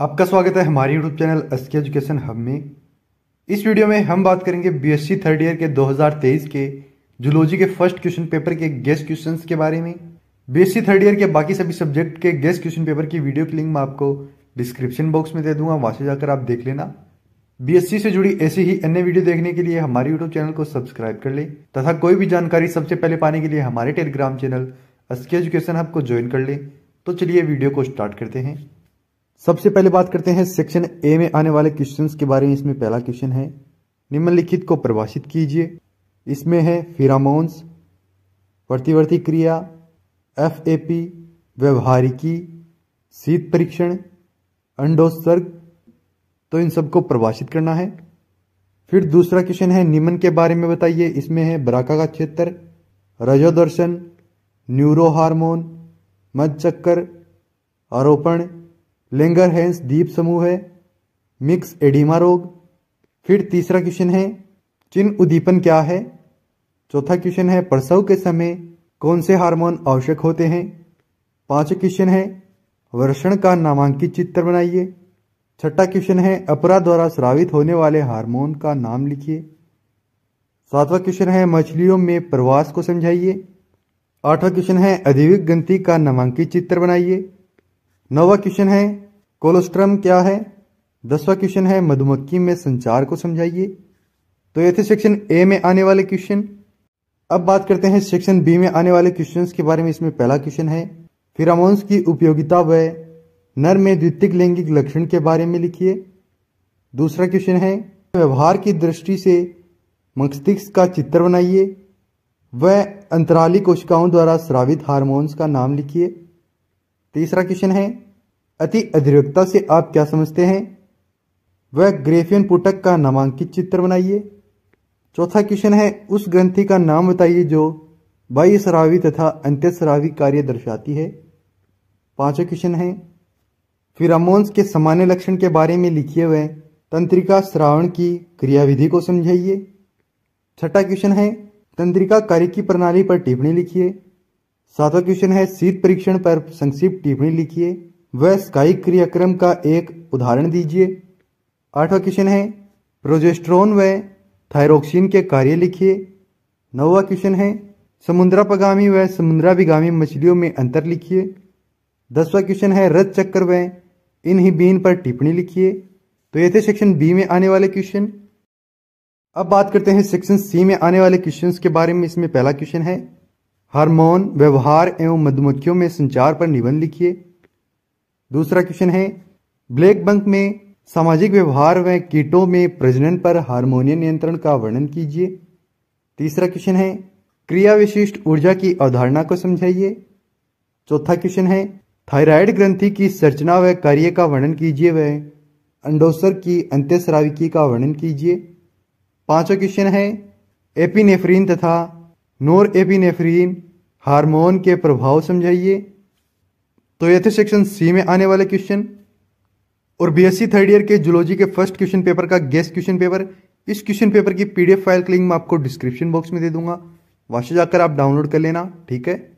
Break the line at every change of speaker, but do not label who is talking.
आपका स्वागत है हमारे YouTube channel S K education hub में इस वीडियो में हम बात करेंगे बीएससी थर्ड ईयर के 2023 के जूलॉजी के फर्स्ट क्वेश्चन पेपर के गेस्ट क्वेश्चन के बारे में बीएससी थर्ड ईयर के बाकी सभी सब्जेक्ट के गेस्ट क्वेश्चन पेपर की वीडियो की लिंक मैं आपको डिस्क्रिप्शन बॉक्स में दे दूंगा वहां से जाकर आप देख लेना बीएससी से जुड़ी ऐसी ही अन्य वीडियो देखने के लिए हमारे यूट्यूब चैनल को सब्सक्राइब कर ले तथा कोई भी जानकारी सबसे पहले पाने के लिए हमारे Telegram channel S K education hub को ज्वाइन कर ले तो चलिए वीडियो को स्टार्ट करते हैं सबसे पहले बात करते हैं सेक्शन ए में आने वाले क्वेश्चंस के बारे में इसमें पहला क्वेश्चन है निम्नलिखित को परिभाषित कीजिए इसमें है फिरामोन्स प्रतिवर्ती क्रिया एफ ए पी व्यवहारिकी शीत परीक्षण अंडोसर्ग तो इन सबको परिभाषित करना है फिर दूसरा क्वेश्चन है निम्न के बारे में बताइए इसमें है बराका का क्षेत्र रजोदर्शन न्यूरो हार्मोन मध चक्कर आरोपण लेंगर हैंस द्वीप समूह है मिक्स एडिमा रोग फिर तीसरा क्वेश्चन है चिन्ह उद्दीपन क्या है चौथा क्वेश्चन है प्रसव के समय कौन से हार्मोन आवश्यक होते हैं पांचवा क्वेश्चन है वर्षण का नामांकित चित्र बनाइए छठा क्वेश्चन है अपराध द्वारा स्रावित होने वाले हार्मोन का नाम लिखिए सातवां क्वेश्चन है मछलियों में प्रवास को समझाइए आठवां क्वेश्चन है अधिविक गंती का नामांकित चित्र बनाइए नौवा क्वेश्चन है कोलोस्ट्रम क्या है दसवा क्वेश्चन है मधुमक्खी में संचार को समझाइए तो ये थे सेक्शन ए में आने वाले क्वेश्चन अब बात करते हैं सेक्शन बी में आने वाले क्वेश्चन के बारे में इसमें पहला क्वेश्चन है फिरामोन्स की उपयोगिता व नर में द्वितीय लैंगिक लक्षण के बारे में लिखिए दूसरा क्वेश्चन है व्यवहार की दृष्टि से मस्तिष्क का चित्र बनाइए व अंतराली कोशिकाओं द्वारा श्रावित हार्मोन्स का नाम लिखिए तीसरा क्वेश्चन है अति अधिवक्ता से आप क्या समझते हैं वह ग्रेफियन पुटक का नामांकित चित्र बनाइए चौथा क्वेश्चन है उस ग्रंथि का नाम बताइए जो बाह्य सरावी तथा अंत्य सरावी कार्य दर्शाती है पांचवा क्वेश्चन है फिरामोन्स के सामान्य लक्षण के बारे में लिखिए हुए तंत्रिका श्रावण की क्रियाविधि को समझाइए छठा क्वेश्चन है तंत्रिका कार्य की प्रणाली पर टिप्पणी लिखिए सातवां क्वेश्चन है शीत परीक्षण पर संक्षिप्त टिप्पणी लिखिए व स्काई क्रियाक्रम का एक उदाहरण दीजिए आठवां क्वेश्चन है प्रोजेस्ट्रॉन व थायरोक्सिन के कार्य लिखिए नौवा क्वेश्चन है समुद्रापगामी व समुद्राभिगामी मछलियों में अंतर लिखिए दसवा क्वेश्चन है रथ चक्कर व इन ही बीन पर टिप्पणी लिखिए तो ये थे सेक्शन बी में आने वाले क्वेश्चन अब बात करते हैं सेक्शन सी में आने वाले क्वेश्चंस के बारे में इसमें पहला क्वेश्चन है हार्मोन व्यवहार एवं मधुमक्खियों में संचार पर निबंध लिखिए दूसरा क्वेश्चन है ब्लैक बंक में सामाजिक व्यवहार व कीटों में प्रजनन पर हार्मोनिय नियंत्रण का वर्णन कीजिए तीसरा क्वेश्चन है क्रिया विशिष्ट ऊर्जा की अवधारणा को समझाइए चौथा क्वेश्चन है थायराइड ग्रंथि की संरचना व कार्य का वर्णन कीजिए व अंडोसर की अंत्यस्राविकी का वर्णन कीजिए पांचवा क्वेश्चन है एपिनेफ्रीन तथा नोर एपिनेफ्रीन हार्मोन के प्रभाव समझाइए तो ये थे सेक्शन सी में आने वाले क्वेश्चन और बीएससी थर्ड ईयर के जुलॉजी के फर्स्ट क्वेश्चन पेपर का गेस्ट क्वेश्चन पेपर इस क्वेश्चन पेपर की पीडीएफ फाइल क्लिंग लिंक मैं आपको डिस्क्रिप्शन बॉक्स में दे दूंगा वहां से जाकर आप डाउनलोड कर लेना ठीक है